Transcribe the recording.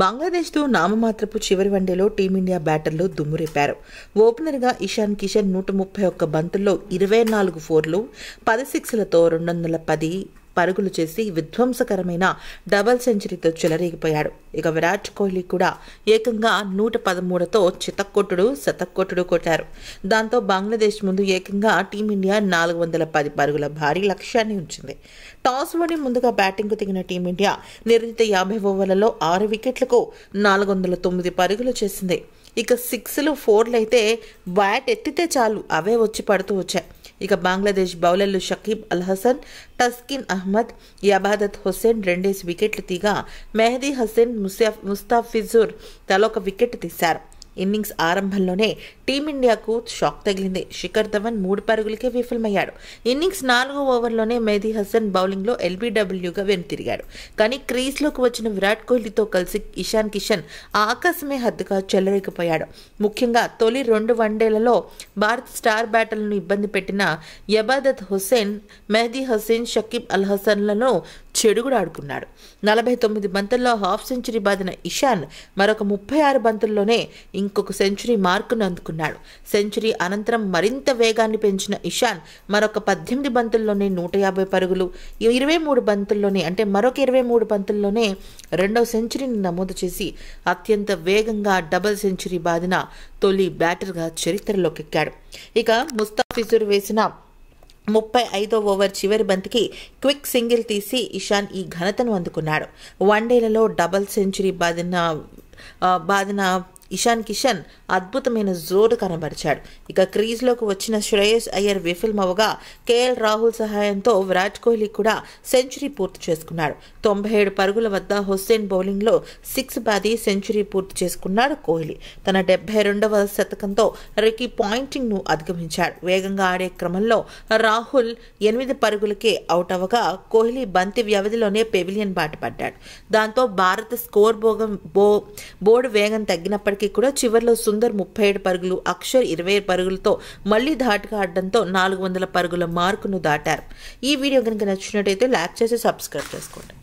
బంగ్లాదేశ్తో నామమాత్రపు చివరి వన్డేలో టీమిండియా బ్యాటర్లు దుమ్మురేపారు ఓపెనర్గా ఇషాన్ కిషన్ నూట ముప్పై ఒక్క బంతుల్లో ఇరవై నాలుగు ఫోర్లు పది సిక్స్లతో రెండు వందల పది పరుగులు చేసి విధ్వంసకరమైన డబల్ సెంచరీతో చెలరేగిపోయాడు ఇక విరాట్ కోహ్లీ కూడా ఏకంగా నూట పదమూడుతో చితక్కొట్టుడు శతక్కొట్టుడు కొట్టారు దాంతో బంగ్లాదేశ్ ముందు ఏకంగా టీమిండియా నాలుగు వందల పది పరుగుల భారీ లక్ష్యాన్ని ఉంచింది టాస్ ఓడి ముందుగా బ్యాటింగ్కు దిగిన టీమిండియా నిర్ణీత యాభై ఓవర్లలో ఆరు వికెట్లకు నాలుగు వందల తొమ్మిది పరుగులు చేసింది ఇక సిక్స్లు ఫోర్లు అయితే బ్యాట్ ఎత్తితే చాలు అవే వచ్చి పడుతూ వచ్చాయి ఇక బంగ్లాదేశ్ బౌలర్లు షకీబ్ అల్ హసన్ టస్కిన్ అహ్మద్ యబాదత్ హుస్సేన్ రెండేసి వికెట్లు తీగా మెహదీ హసన్ ముస్తా ముస్తాఫిజుర్ తలొక వికెట్ తీశారు ఇన్నింగ్స్ ఆరంభంలోనే టీమిండియాకు షాక్ తగిలింది శిఖర్ ధవన్ మూడు పరుగులకే విఫలమయ్యాడు ఇన్నింగ్స్ నాలుగో ఓవర్లోనే మెహదీ హసన్ బౌలింగ్లో ఎల్బీడబ్ల్యూగా వెనుతిరిగాడు కానీ క్రీజ్లోకి వచ్చిన విరాట్ కోహ్లీతో కలిసి ఇషాన్ కిషన్ ఆకాశమే హద్దుగా చెల్లరేకపోయాడు ముఖ్యంగా తొలి రెండు వన్డేలలో భారత్ స్టార్ బ్యాటర్లను ఇబ్బంది పెట్టిన యబాదత్ హుస్సేన్ మెహదీ హసేన్ షకీబ్ అల్ హసన్లను చెడుగుడు ఆడుకున్నాడు నలభై తొమ్మిది బంతుల్లో హాఫ్ సెంచరీ బాదిన ఇషాన్ మరొక ముప్పై ఆరు బంతుల్లోనే ఇంకొక సెంచరీ మార్కును అందుకున్నాడు సెంచరీ అనంతరం మరింత వేగాన్ని పెంచిన ఇషాన్ మరొక పద్దెనిమిది బంతుల్లోనే నూట యాభై పరుగులు ఇరవై మూడు బంతుల్లోనే అంటే మరొక ఇరవై మూడు బంతుల్లోనే రెండవ సెంచరీని నమోదు చేసి అత్యంత వేగంగా డబల్ సెంచరీ బాదిన తొలి బ్యాటర్గా చరిత్రలోకెక్కాడు ఇక ముస్తాఫిజుర్ వేసిన ముప్పై ఐదో ఓవర్ చివరి బంతికి క్విక్ సింగిల్ తీసి ఇషాన్ ఈ ఘనతను అందుకున్నాడు వన్డేలలో డబల్ సెంచరీ బాదిన బాదిన ఇషాన్ కిషన్ అద్భుతమైన జోరు కనబరిచాడు ఇక క్రీజ్లోకి వచ్చిన శ్రేయస్ అయ్యర్ విఫలమవగా కేఎల్ రాహుల్ సహాయంతో విరాట్ కోహ్లీ కూడా సెంచరీ పూర్తి చేసుకున్నాడు తొంభై ఏడు పరుగుల వద్ద హుస్సేన్ బౌలింగ్లో సిక్స్ బాది సెంచరీ పూర్తి చేసుకున్నాడు కోహ్లీ తన డెబ్బై రెండవ శతకంతో రికీ పాయింటింగ్ను అధిగమించాడు వేగంగా ఆడే క్రమంలో రాహుల్ ఎనిమిది పరుగులకే అవుట్ అవ్వగా కోహ్లీ బంతి వ్యవధిలోనే పెవిలియన్ బాట పడ్డాడు దాంతో భారత స్కోర్ బోగం బో బోర్డు వేగం తగ్గినప్పటికీ అయినప్పటికీ కూడా చివరిలో సుందర్ ముప్పై ఏడు పరుగులు అక్షర్ ఇరవై పరుగులతో మళ్లీ ధాటుగా ఆడడంతో నాలుగు వందల పరుగుల మార్కును దాటారు ఈ వీడియో కనుక నచ్చినట్టయితే లైక్ చేసి సబ్స్క్రైబ్ చేసుకోండి